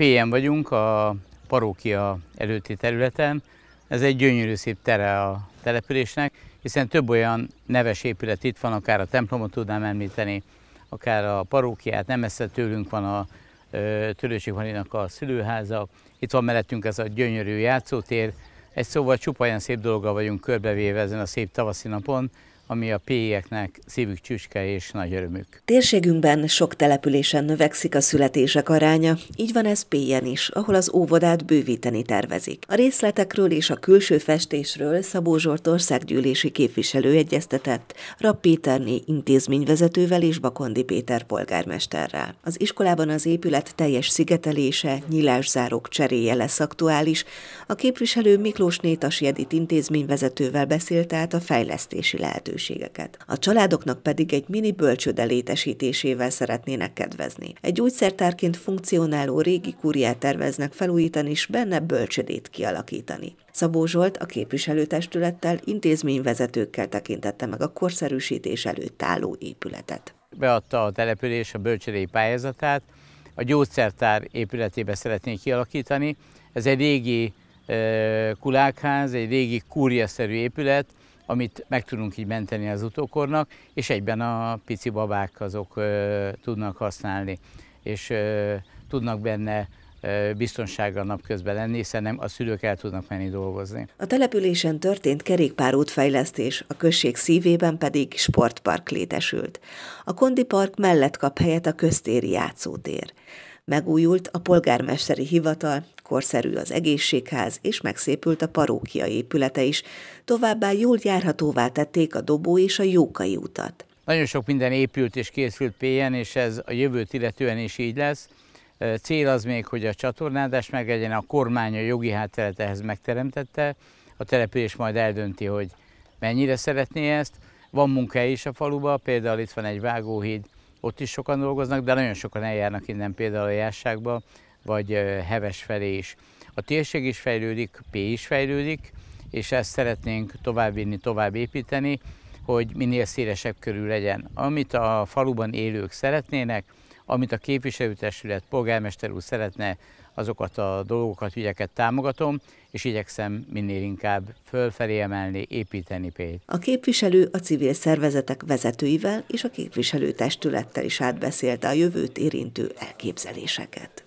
PM vagyunk, a parókia előtti területen. Ez egy gyönyörű szép tere a településnek, hiszen több olyan neves épület itt van, akár a templomot tudnám említeni, akár a parókiát, nem messze tőlünk van a Törőség a szülőháza, itt van mellettünk ez a gyönyörű játszótér, egy szóval csupa olyan szép dolga vagyunk körbevéve ezen a szép tavaszi napon, ami a pélyeknek szívük csüske és nagy örömük. Térségünkben sok településen növekszik a születések aránya, így van ez Pélyen is, ahol az óvodát bővíteni tervezik. A részletekről és a külső festésről Szabó Zsolt országgyűlési képviselő egyeztetett Rapp Péterné intézményvezetővel és Bakondi Péter polgármesterrel. Az iskolában az épület teljes szigetelése, nyilászárók cseréje lesz aktuális. A képviselő Miklós Nétas Jedit intézményvezetővel beszélt át a fejlesztési lehetőségeket lehetőségeket. A családoknak pedig egy mini bölcsőde létesítésével szeretnének kedvezni. Egy gyógyszertárként funkcionáló régi kúriát terveznek felújítani, és benne bölcsödét kialakítani. Szabó Zsolt a képviselőtestülettel, intézményvezetőkkel tekintette meg a korszerűsítés előtt álló épületet. Beadta a település a bölcsödei pályázatát, a gyógyszertár épületébe szeretnék kialakítani. Ez egy régi kulákház, egy régi kúriaszerű épület, amit meg tudunk így menteni az utókornak, és egyben a pici babák azok ö, tudnak használni, és ö, tudnak benne biztonsággal napközben lenni, hiszen nem a szülők el tudnak menni dolgozni. A településen történt kerékpárútfejlesztés, a község szívében pedig sportpark létesült. A kondi park mellett kap helyet a köztéri játszótér. Megújult a polgármesteri hivatal, korszerű az egészségház, és megszépült a parókia épülete is. Továbbá jól járhatóvá tették a Dobó és a Jókai utat. Nagyon sok minden épült és készült Péjen, és ez a jövőt illetően is így lesz. Cél az még, hogy a csatornádás meglegyen, a kormány a jogi hátteret ehhez megteremtette, a település majd eldönti, hogy mennyire szeretné ezt. Van munka is a faluban, például itt van egy vágóhíd, ott is sokan dolgoznak, de nagyon sokan eljárnak innen például a járságba, vagy Heves felé is. A térség is fejlődik, P is fejlődik, és ezt szeretnénk továbbvinni, tovább építeni, hogy minél szélesebb körül legyen. Amit a faluban élők szeretnének, amit a képviselőtestület, polgármester úr szeretne, azokat a dolgokat, ügyeket támogatom, és igyekszem minél inkább fölfelé emelni, építeni pét. A képviselő a civil szervezetek vezetőivel és a képviselőtestülettel is átbeszélte a jövőt érintő elképzeléseket.